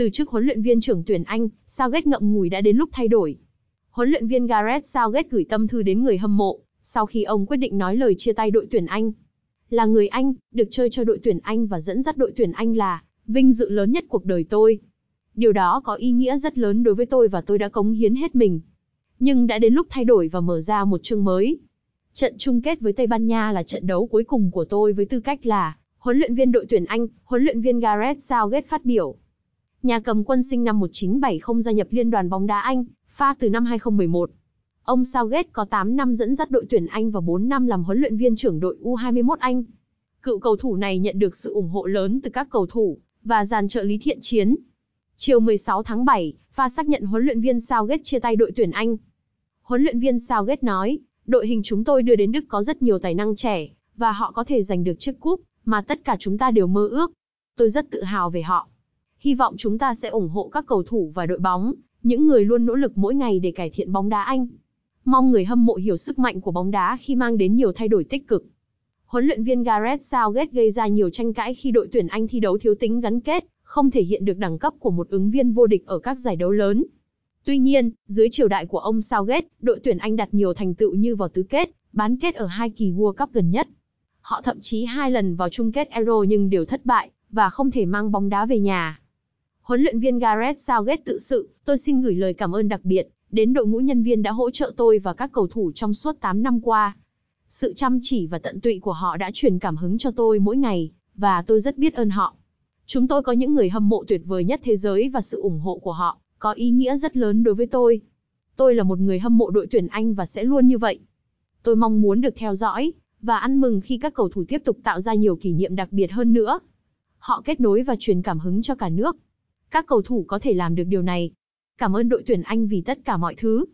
từ chức huấn luyện viên trưởng tuyển Anh, Southgate ngậm ngùi đã đến lúc thay đổi. Huấn luyện viên Gareth Southgate gửi tâm thư đến người hâm mộ, sau khi ông quyết định nói lời chia tay đội tuyển Anh. Là người Anh, được chơi cho đội tuyển Anh và dẫn dắt đội tuyển Anh là vinh dự lớn nhất cuộc đời tôi. Điều đó có ý nghĩa rất lớn đối với tôi và tôi đã cống hiến hết mình. Nhưng đã đến lúc thay đổi và mở ra một chương mới. Trận chung kết với Tây Ban Nha là trận đấu cuối cùng của tôi với tư cách là huấn luyện viên đội tuyển Anh, huấn luyện viên Gareth Southgate phát biểu nhà cầm quân sinh năm 1970 gia nhập Liên đoàn bóng đá Anh, pha từ năm 2011. Ông Southgate có 8 năm dẫn dắt đội tuyển Anh và 4 năm làm huấn luyện viên trưởng đội U21 Anh. Cựu cầu thủ này nhận được sự ủng hộ lớn từ các cầu thủ và dàn trợ lý thiện chiến. Chiều 16 tháng 7, pha xác nhận huấn luyện viên Southgate chia tay đội tuyển Anh. Huấn luyện viên Southgate nói, đội hình chúng tôi đưa đến Đức có rất nhiều tài năng trẻ, và họ có thể giành được chiếc cúp mà tất cả chúng ta đều mơ ước. Tôi rất tự hào về họ. Hy vọng chúng ta sẽ ủng hộ các cầu thủ và đội bóng, những người luôn nỗ lực mỗi ngày để cải thiện bóng đá Anh. Mong người hâm mộ hiểu sức mạnh của bóng đá khi mang đến nhiều thay đổi tích cực. Huấn luyện viên Gareth Southgate gây ra nhiều tranh cãi khi đội tuyển Anh thi đấu thiếu tính gắn kết, không thể hiện được đẳng cấp của một ứng viên vô địch ở các giải đấu lớn. Tuy nhiên, dưới triều đại của ông Southgate, đội tuyển Anh đạt nhiều thành tựu như vào tứ kết, bán kết ở hai kỳ World Cup gần nhất. Họ thậm chí hai lần vào chung kết Euro nhưng đều thất bại và không thể mang bóng đá về nhà huấn luyện viên Gareth Southgate tự sự, tôi xin gửi lời cảm ơn đặc biệt đến đội ngũ nhân viên đã hỗ trợ tôi và các cầu thủ trong suốt 8 năm qua. Sự chăm chỉ và tận tụy của họ đã truyền cảm hứng cho tôi mỗi ngày, và tôi rất biết ơn họ. Chúng tôi có những người hâm mộ tuyệt vời nhất thế giới và sự ủng hộ của họ có ý nghĩa rất lớn đối với tôi. Tôi là một người hâm mộ đội tuyển Anh và sẽ luôn như vậy. Tôi mong muốn được theo dõi và ăn mừng khi các cầu thủ tiếp tục tạo ra nhiều kỷ niệm đặc biệt hơn nữa. Họ kết nối và truyền cảm hứng cho cả nước. Các cầu thủ có thể làm được điều này. Cảm ơn đội tuyển Anh vì tất cả mọi thứ,